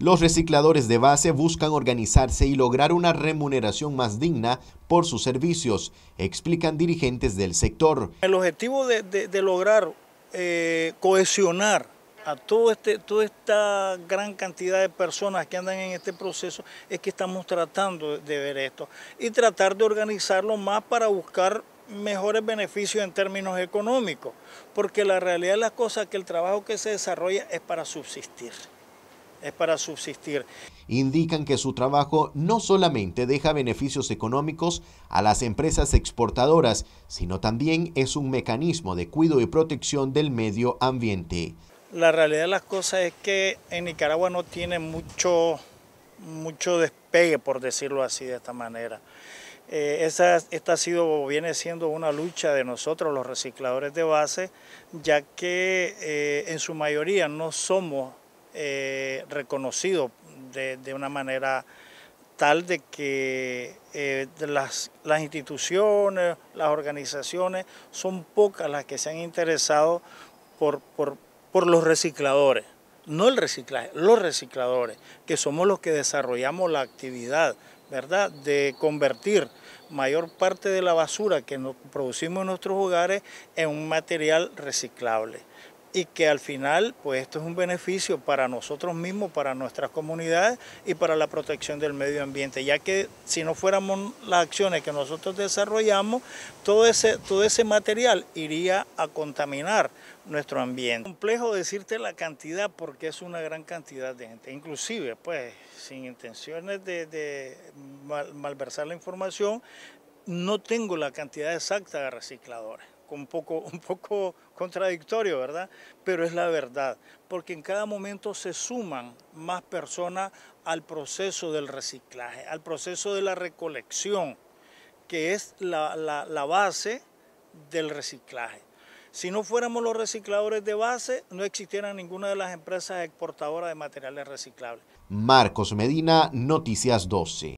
Los recicladores de base buscan organizarse y lograr una remuneración más digna por sus servicios, explican dirigentes del sector. El objetivo de, lograr eh, cohesionar a este, toda esta gran cantidad de personas que andan en este proceso es que estamos tratando de ver esto y tratar de organizarlo más para buscar mejores beneficios en términos económicos, porque la realidad de las cosas es que el trabajo que se desarrolla es para subsistir es para subsistir. Indican que su trabajo no solamente deja beneficios económicos a las empresas exportadoras, sino también es un mecanismo de cuidado y protección del medio ambiente. La realidad de las cosas es que en Nicaragua no tiene mucho, mucho despegue, por decirlo así de esta manera. Eh, esta ha sido, viene siendo una lucha de nosotros los recicladores de base, ya que eh, en su mayoría no somos eh, reconocido de, una manera tal de que eh, las, instituciones, las organizaciones, son pocas las que se han interesado por, por, los recicladores no el reciclaje, los recicladores, que somos los que desarrollamos la actividad, ¿verdad? De convertir mayor parte de la basura que producimos en nuestros hogares en un material reciclable y que al final pues esto es un beneficio para nosotros mismos, para nuestras comunidades y para la protección del medio ambiente, ya que si no fuéramos las acciones que nosotros desarrollamos, todo ese, todo ese material iría a contaminar nuestro ambiente. Es complejo decirte la cantidad porque es una gran cantidad de gente, inclusive pues sin intenciones de, malversar la información, no tengo la cantidad exacta de recicladores, un poco, un poco contradictorio, ¿verdad? Pero es la verdad, porque en cada momento se suman más personas al proceso del reciclaje, al proceso de la recolección, que es la, la base del reciclaje. Si no fuéramos los recicladores de base, no existiera ninguna de las empresas exportadoras de materiales reciclables. Marcos Medina, Noticias 12.